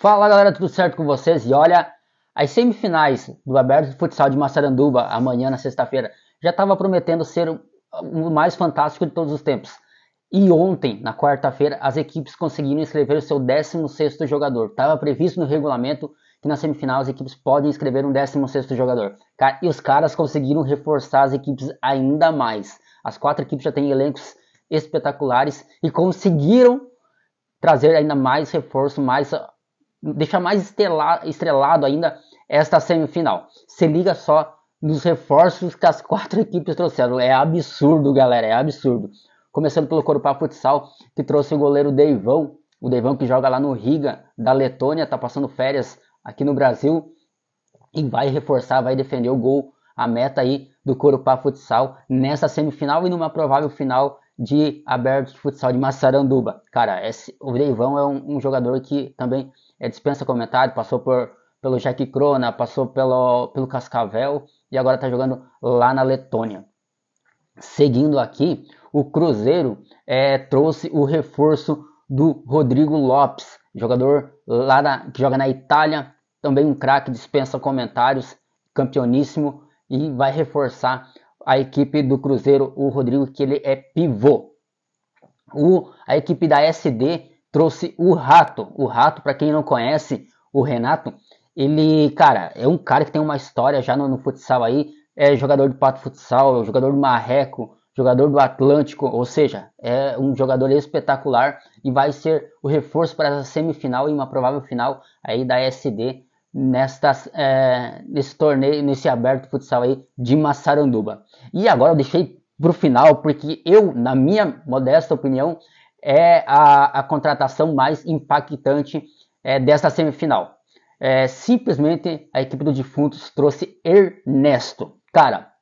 Fala galera, tudo certo com vocês? E olha, as semifinais do Aberto de Futsal de Massaranduba, amanhã na sexta-feira, já estava prometendo ser o mais fantástico de todos os tempos. E ontem, na quarta-feira, as equipes conseguiram inscrever o seu 16 jogador. Estava previsto no regulamento que na semifinal as equipes podem inscrever um 16 jogador. E os caras conseguiram reforçar as equipes ainda mais. As quatro equipes já têm elencos espetaculares e conseguiram trazer ainda mais reforço, mais deixar mais estela, estrelado ainda esta semifinal. Se liga só nos reforços que as quatro equipes trouxeram. É absurdo, galera, é absurdo. Começando pelo Corupá Futsal, que trouxe o goleiro Deivão, o Deivão que joga lá no Riga, da Letônia, tá passando férias aqui no Brasil e vai reforçar, vai defender o gol, a meta aí do Corupá Futsal nessa semifinal e numa provável final de aberto de futsal de Massaranduba. Cara, esse, o Deivão é um, um jogador que também é, dispensa comentário, passou por, pelo Jack Krona, passou pelo, pelo Cascavel e agora está jogando lá na Letônia. Seguindo aqui, o Cruzeiro é, trouxe o reforço do Rodrigo Lopes, jogador lá que joga na Itália, também um craque, dispensa comentários, campeoníssimo e vai reforçar a equipe do Cruzeiro, o Rodrigo, que ele é pivô. O, a equipe da SD trouxe o Rato. O Rato, para quem não conhece o Renato, ele, cara, é um cara que tem uma história já no, no futsal aí. É jogador do Pato Futsal, é jogador do Marreco, jogador do Atlântico, ou seja, é um jogador espetacular e vai ser o reforço para essa semifinal e uma provável final aí da SD nestas, é, nesse torneio, nesse aberto futsal aí de Massaranduba. E agora eu deixei para o final, porque eu, na minha modesta opinião, é a, a contratação mais impactante é, semifinal. É, simplesmente a equipe do Defuntos trouxe Ernesto. Cara,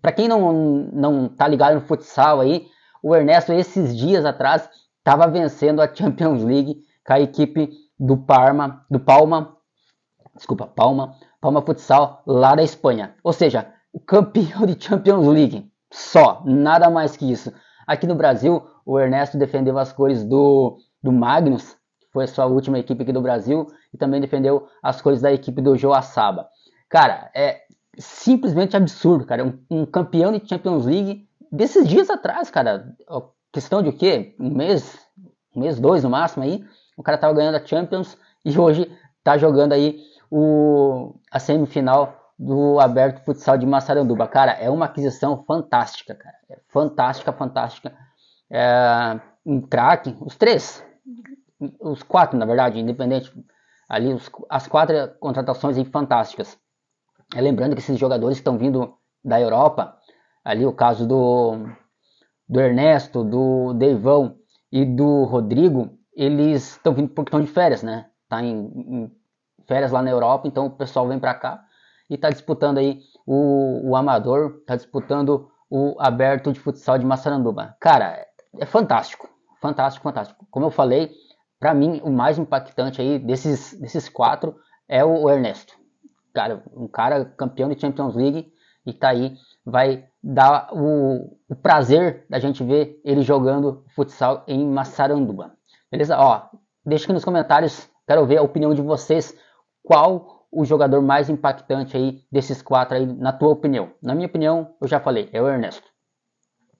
para quem não, não tá ligado no futsal aí, o Ernesto esses dias atrás estava vencendo a Champions League com a equipe do Parma, do Palma, desculpa, Palma, Palma Futsal lá da Espanha. Ou seja, o campeão de Champions League. Só, nada mais que isso. Aqui no Brasil, o Ernesto defendeu as cores do, do Magnus, que foi a sua última equipe aqui do Brasil, e também defendeu as cores da equipe do Joaçaba. Cara, é simplesmente absurdo, cara. Um, um campeão de Champions League desses dias atrás, cara. Questão de o quê? Um mês, um mês, dois no máximo aí. O cara tava ganhando a Champions e hoje tá jogando aí o, a semifinal do Aberto Futsal de Massaranduba. Cara, é uma aquisição fantástica, cara. É fantástica, fantástica. É, um craque, os três, os quatro, na verdade, independente, ali os, as quatro contratações aí fantásticas. É, lembrando que esses jogadores estão vindo da Europa, ali o caso do, do Ernesto, do Deivão e do Rodrigo, eles estão vindo porque estão de férias, né? Tá em, em férias lá na Europa, então o pessoal vem para cá e está disputando aí o, o amador, está disputando o aberto de futsal de Massaranduba. Cara, é fantástico, fantástico, fantástico. Como eu falei, para mim o mais impactante aí desses, desses quatro é o, Ernesto. Cara, um cara campeão de Champions League e tá aí, vai dar o, o prazer da gente ver ele jogando futsal em Massaranduba. Beleza? Ó, deixa aqui nos comentários, quero ver a opinião de vocês. Qual o jogador mais impactante aí desses quatro aí, na tua opinião? Na minha opinião, eu já falei, é o Ernesto.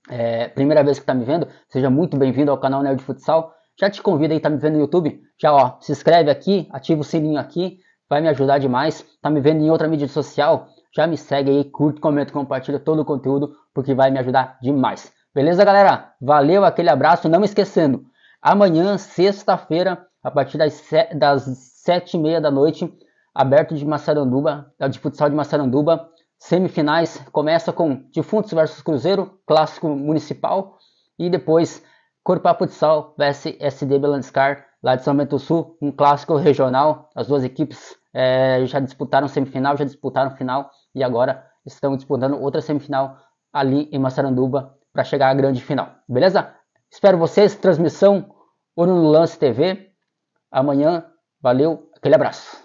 É, primeira vez que está me vendo, seja muito bem-vindo ao canal Nerd Futsal. Já te convido aí, está me vendo no YouTube? Já ó, se inscreve aqui, ativa o sininho aqui, vai me ajudar demais. Está me vendo em outra mídia social? Já me segue aí, curte, comenta, compartilha todo o conteúdo, porque vai me ajudar demais. Beleza, galera? Valeu, aquele abraço. Não esquecendo, amanhã, sexta-feira, a partir das, das sete e meia da noite, aberto de Massaranduba, da futsal de Massaranduba. Semifinais começa com Defuntos versus Cruzeiro, clássico municipal, e depois corpo Futsal vs SD Belandescar, lá de São Bento do Sul, um clássico regional. As duas equipes é, já disputaram semifinal, já disputaram final e agora estão disputando outra semifinal ali em Massaranduba para chegar à grande final. Beleza? Espero vocês. Transmissão Ouro no Lance TV. Amanhã. Valeu. Aquele abraço.